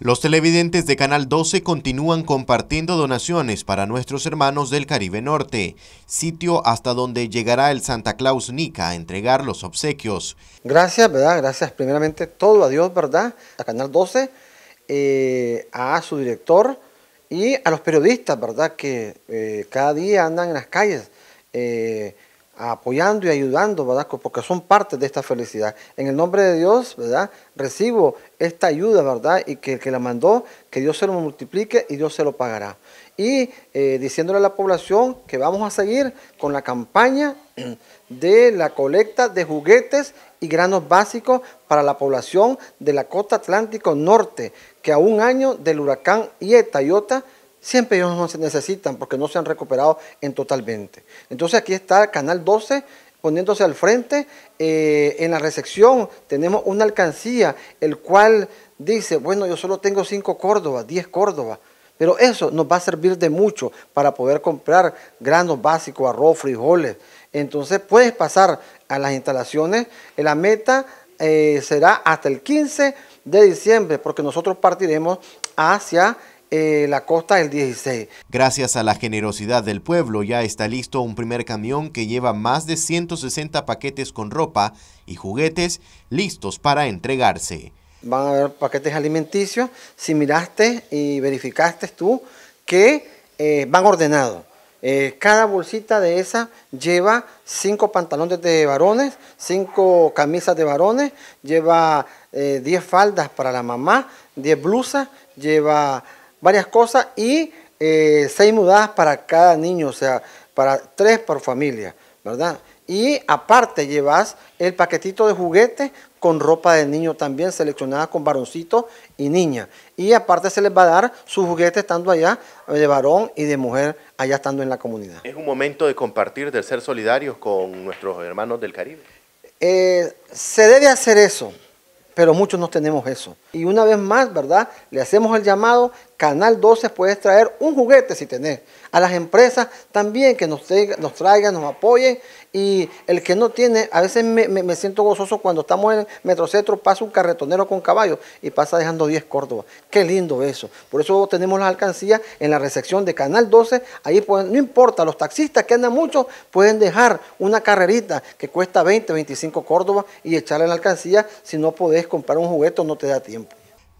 Los televidentes de Canal 12 continúan compartiendo donaciones para nuestros hermanos del Caribe Norte, sitio hasta donde llegará el Santa Claus Nica a entregar los obsequios. Gracias, ¿verdad? Gracias primeramente todo a Dios, ¿verdad? A Canal 12, eh, a su director y a los periodistas, ¿verdad? Que eh, cada día andan en las calles. Eh, apoyando y ayudando, ¿verdad? Porque son parte de esta felicidad. En el nombre de Dios, ¿verdad? Recibo esta ayuda, ¿verdad? Y que el que la mandó, que Dios se lo multiplique y Dios se lo pagará. Y eh, diciéndole a la población que vamos a seguir con la campaña de la colecta de juguetes y granos básicos para la población de la costa atlántico norte, que a un año del huracán Ieta, Iota, siempre ellos no se necesitan porque no se han recuperado en totalmente. Entonces aquí está Canal 12 poniéndose al frente. Eh, en la recepción tenemos una alcancía, el cual dice, bueno, yo solo tengo 5 Córdobas, 10 Córdobas. Pero eso nos va a servir de mucho para poder comprar granos básicos, arroz, frijoles. Entonces puedes pasar a las instalaciones. La meta eh, será hasta el 15 de diciembre, porque nosotros partiremos hacia eh, la costa del 16. Gracias a la generosidad del pueblo ya está listo un primer camión que lleva más de 160 paquetes con ropa y juguetes listos para entregarse. Van a haber paquetes alimenticios si miraste y verificaste tú que eh, van ordenados. Eh, cada bolsita de esa lleva cinco pantalones de varones, cinco camisas de varones, lleva 10 faldas para la mamá, 10 blusas, lleva varias cosas y eh, seis mudadas para cada niño, o sea, para tres por familia, ¿verdad? Y aparte llevas el paquetito de juguetes con ropa de niño también seleccionada con varoncito y niña. Y aparte se les va a dar su juguete estando allá de varón y de mujer allá estando en la comunidad. Es un momento de compartir, de ser solidarios con nuestros hermanos del Caribe. Eh, se debe hacer eso, pero muchos no tenemos eso. Y una vez más, ¿verdad? Le hacemos el llamado Canal 12 puedes traer un juguete si tenés. A las empresas también que nos, traigan, nos, nos apoyen. Y el que no tiene, a veces me, siento gozoso cuando estamos en el Metrocentro, pasa un carretonero con caballo y pasa dejando 10 Córdoba. Qué lindo eso. Por eso tenemos las alcancías en la recepción de Canal 12. Ahí no importa, los taxistas que andan mucho pueden dejar una carrerita que cuesta 20, 25 Córdoba y echarla en la alcancía. Si no podés comprar un juguete, no te da tiempo.